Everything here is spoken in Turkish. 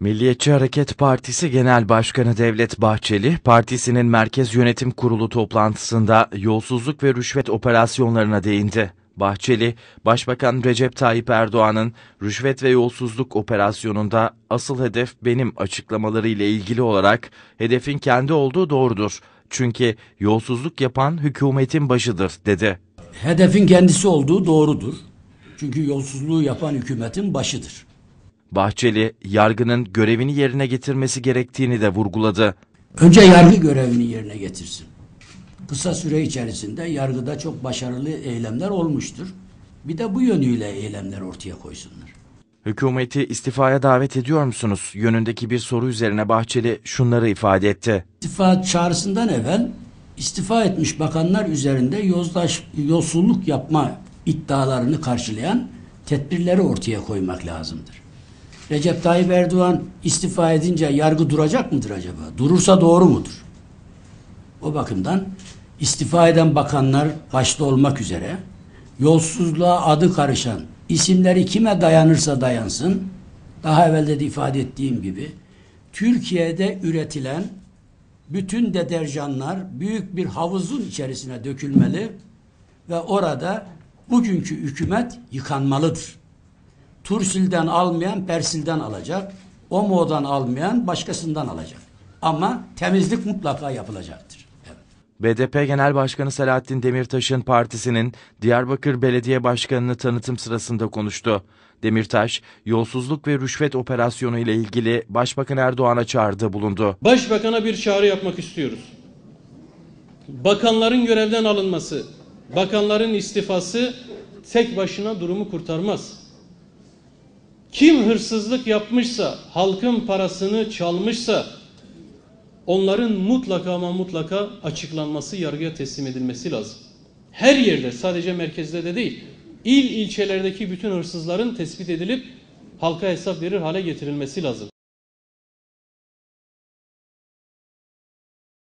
Milliyetçi Hareket Partisi Genel Başkanı Devlet Bahçeli, partisinin Merkez Yönetim Kurulu toplantısında yolsuzluk ve rüşvet operasyonlarına değindi. Bahçeli, Başbakan Recep Tayyip Erdoğan'ın rüşvet ve yolsuzluk operasyonunda asıl hedef benim açıklamaları ile ilgili olarak hedefin kendi olduğu doğrudur. Çünkü yolsuzluk yapan hükümetin başıdır dedi. Hedefin kendisi olduğu doğrudur. Çünkü yolsuzluğu yapan hükümetin başıdır. Bahçeli, yargının görevini yerine getirmesi gerektiğini de vurguladı. Önce yargı görevini yerine getirsin. Kısa süre içerisinde yargıda çok başarılı eylemler olmuştur. Bir de bu yönüyle eylemler ortaya koysunlar. Hükümeti istifaya davet ediyor musunuz? Yönündeki bir soru üzerine Bahçeli şunları ifade etti. İstifa çağrısından evvel istifa etmiş bakanlar üzerinde yozlaş, yolsuzluk yapma iddialarını karşılayan tedbirleri ortaya koymak lazımdır. Recep Tayyip Erdoğan istifa edince yargı duracak mıdır acaba? Durursa doğru mudur? O bakımdan istifa eden bakanlar başta olmak üzere yolsuzluğa adı karışan isimleri kime dayanırsa dayansın daha evvel de ifade ettiğim gibi Türkiye'de üretilen bütün deterjanlar büyük bir havuzun içerisine dökülmeli ve orada bugünkü hükümet yıkanmalıdır. Tursil'den almayan Persil'den alacak. Omo'dan almayan başkasından alacak. Ama temizlik mutlaka yapılacaktır. BDP Genel Başkanı Selahattin Demirtaş'ın partisinin Diyarbakır Belediye Başkanı'nı tanıtım sırasında konuştu. Demirtaş, yolsuzluk ve rüşvet operasyonu ile ilgili Başbakan Erdoğan'a çağrıda bulundu. Başbakan'a bir çağrı yapmak istiyoruz. Bakanların görevden alınması, bakanların istifası tek başına durumu kurtarmaz. Kim hırsızlık yapmışsa, halkın parasını çalmışsa onların mutlaka ama mutlaka açıklanması, yargıya teslim edilmesi lazım. Her yerde, sadece merkezde de değil, il ilçelerdeki bütün hırsızların tespit edilip halka hesap verir hale getirilmesi lazım.